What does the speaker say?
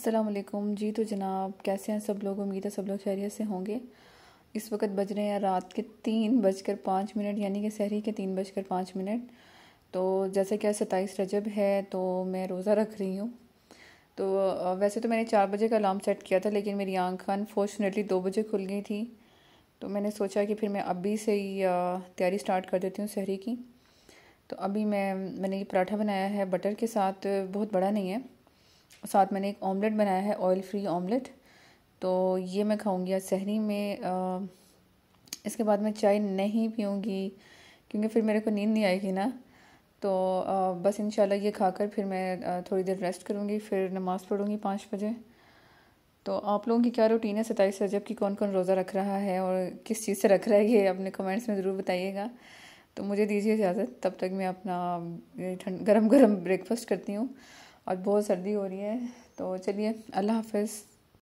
असलकुम जी तो जनाब कैसे हैं सब लोग उम्मीद है सब लोग शहरीत से होंगे इस वक्त बज रहे हैं रात के तीन बजकर पाँच मिनट यानी कि शहरी के तीन बजकर पाँच मिनट तो जैसे क्या सत्ताईस रजब है तो मैं रोज़ा रख रही हूँ तो वैसे तो मैंने चार बजे का अलार्म सेट किया था लेकिन मेरी आँख अनफॉर्चुनेटली दो बजे खुल गई थी तो मैंने सोचा कि फिर मैं अभी से ही तैयारी स्टार्ट कर देती हूँ शहरी की तो अभी मैं मैंने ये पराठा बनाया है बटर के साथ बहुत बड़ा नहीं है साथ मैंने एक ऑमलेट बनाया है ऑयल फ्री ऑमलेट तो ये मैं खाऊंगी आज सहरी में आ, इसके बाद मैं चाय नहीं पीऊँगी क्योंकि फिर मेरे को नींद नहीं आएगी ना तो आ, बस इन ये खाकर फिर मैं थोड़ी देर रेस्ट करूँगी फिर नमाज़ पढ़ूँगी पाँच बजे तो आप लोगों की क्या रूटीन है सताईस रजब की कौन कौन रोज़ा रख रहा है और किस चीज़ से रख रहा है ये अपने कमेंट्स में ज़रूर बताइएगा तो मुझे दीजिए इजाज़त तब तक मैं अपना ठंड गर्म गर्म ब्रेकफास्ट करती हूँ और बहुत सर्दी हो रही है तो चलिए अल्लाह हाफिज़